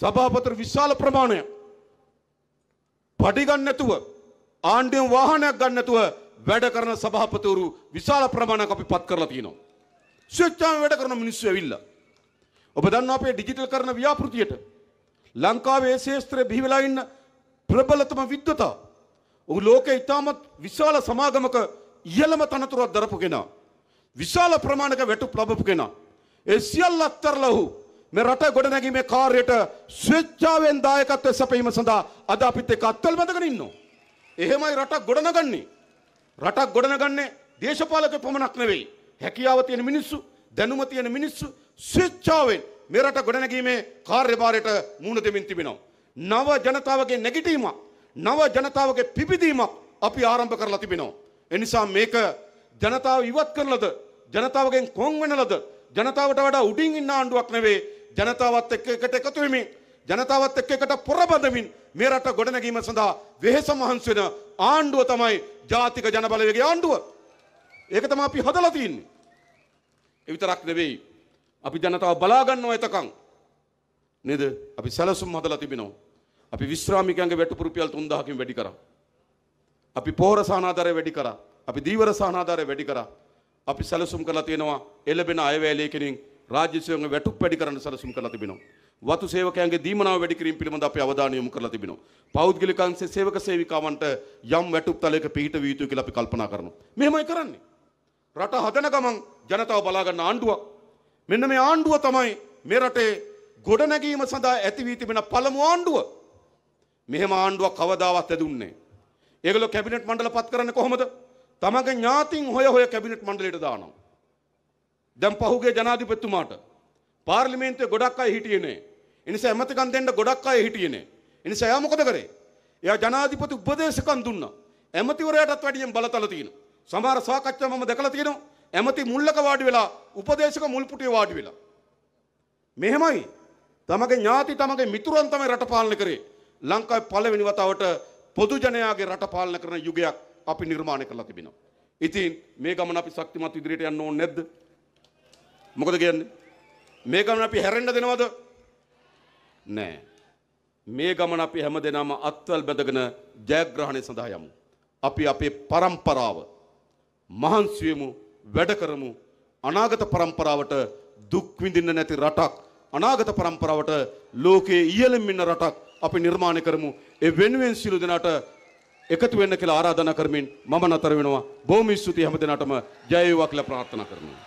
Speaker 1: සභාපතිතුරු විශාල ප්‍රමාණයක් පඩිගන්න නැතුව ආණ්ඩුවෙන් වාහනයක් ගන්න නැතුව වැඩ කරන සභාපතිවරු විශාල ප්‍රමාණයක් අපි පත් කරලා තියෙනවා. ස්වච්ඡාම වැඩ කරන මිනිස්සු ඇවිල්ලා. ඔබ දන්නවා අපේ ඩිජිටල් කරන ව්‍යාපෘතියට ලංකාවේ ඒ ශාස්ත්‍රයේ බිහි වෙලා ඉන්න ප්‍රබලතම විද්වතා. ඔහු ලෝකේ ඉතාමත් විශාල සමාගමක ඉහළම තනතුරක් දරපු කෙනා. විශාල ප්‍රමාණයක වැටුප් ලබපු කෙනා. ඒ සියල්ල අත්හැරලා ඔහු මේ රට ගොඩනැගීමේ කාර්යයට ස්වේච්ඡාවෙන් දායකත්වය සැපයීම සඳහා අද අපිත් එක්ක අත්වල බඳගෙන ඉන්නවා. එහෙමයි රටක් ගොඩනගන්නේ. රටක් ගොඩනගන්නේ දේශපාලක පමණක් නෙවෙයි. හැකියාව තියෙන මිනිස්සු, දැනුම තියෙන මිනිස්සු ස්විච්චාවෙන් මේ රට ගොඩනැගීමේ කාර්යභාරයට මුහුණ දෙමින් තිබෙනවා. නව ජනතාවගේ නැගිටීමක්, නව ජනතාවගේ පිබිදීමක් අපි ආරම්භ කරලා තිබෙනවා. එනිසා මේක ජනතාව ඉවත් කරලද, ජනතාවගෙන් කොන් වෙනලද, ජනතාවට වඩා උඩින් ඉන්න ආණ්ඩුවක් නෙවෙයි. ජනතාවත් එක්ක එකට එකතු වෙමින් ජනතාවත් එක්ක එකට පොරබඳමින් මේ රට ගොඩනැගීම සඳහා වෙහෙස මහන්සි වෙන ආණ්ඩුව තමයි ජාතික ජනබලවේගයේ ආණ්ඩුව. ඒක තමයි අපි හදලා තින්නේ. ඒ විතරක් නෙවෙයි. අපි ජනතාව බලා ගන්නවා එතකන්. නේද? අපි සැලසුම් හදලා තිබෙනවා. අපි විශ්‍රාමිකයන්ගේ වැටුපු රුපියල් 3000කින් වැඩි කරා. අපි පොහොර සහනාධාරය වැඩි කරා. අපි දීවර සහනාධාරය වැඩි කරා. අපි සැලසුම් කරලා තියෙනවා එළබෙන අයවැය ලේකෙනින් රාජ්‍ය සේවයේ වැටුප් වැඩි කරන්න සැලසුම් කරලා තිබෙනවා. වතු සේවකයන්ගේ දීමනාව වැඩි කිරීම පිළිබඳ අපි අවධානය යොමු කරලා තිබෙනවා. පෞද්ගලික අංශයේ සේවක සේවිකාවන්ට යම් වැටුප් තලයක පිහිටවිය යුතුයි කියලා අපි කල්පනා කරනවා. මෙහෙමයි කරන්නේ. රට හදන ගමන් ජනතාව බලා ගන්න ආණ්ඩුවක්. මෙන්න මේ ආණ්ඩුව තමයි මේ රටේ ගොඩනැගීම සඳහා ඇති වී තිබෙන පළමු ආණ්ඩුව. මෙහෙම ආණ්ඩුවක් කවදාවත් ඇදුන්නේ ඒගොල්ලෝ කැබිනට් මණ්ඩල පත් කරන්නේ කොහොමද? තමගේ ඥාතින් හොය හොය කැබිනට් මණ්ඩලයට දානවා. දැන් පහුගිය ජනාධිපතිතුමාට පාර්ලිමේන්තුවේ ගොඩක් අය හිටියේ නෑ. ඒ නිසා ඇමතිකම් දෙන්න ගොඩක් අය හිටියේ නෑ. ඒ නිසා එයා මොකද කරේ? එයා ජනාධිපති උපදේශකම් දුන්නා. ඇමතිවරයාටත් වැඩියෙන් බලතල තියෙනවා. සමහර සාකච්ඡා මම දැකලා තියෙනවා. ඇමති මුල්ලක වාඩි වෙලා උපදේශක මුල්පුටියේ වාඩි වෙලා. මෙහෙමයි. තමගේ ඥාති තමගේ මිතුරන් තමයි රට පාලනය කරේ. ලංකාවේ පළවෙනි වතාවට පොදු ජනයාගේ රට පාලනය කරන යුගයක් අපි නිර්මාණය කරලා තිබෙනවා. ඉතින් මේ ගමන අපි ශක්තිමත් ඉදිරියට යන්න ඕනේ නැද්ද? මොකද කියන්නේ? මේ ගමන අපි හැරෙන්න දෙනවද? නෑ. මේ ගමන අපි හැම දෙනාම අත්වල් බැඳගෙන ජයග්‍රහණය සඳහා යමු. අපි අපේ પરම්පරාව මහන්සි වෙමු, වැඩ කරමු. අනාගත પરම්පරාවට දුක් විඳින්න නැති රටක්, අනාගත પરම්පරාවට ලෝකයේ ඉහළම ඉන්න රටක් අපි නිර්මාණය කරමු. ඒ වෙනුවෙන් සිළු දෙනාට එකතු වෙන්න කියලා ආරාධනා කරමින් මම නතර වෙනවා. බොහොම ස්තුතියි හැම දෙනාටම ජය වේවා කියලා ප්‍රාර්ථනා කරනවා.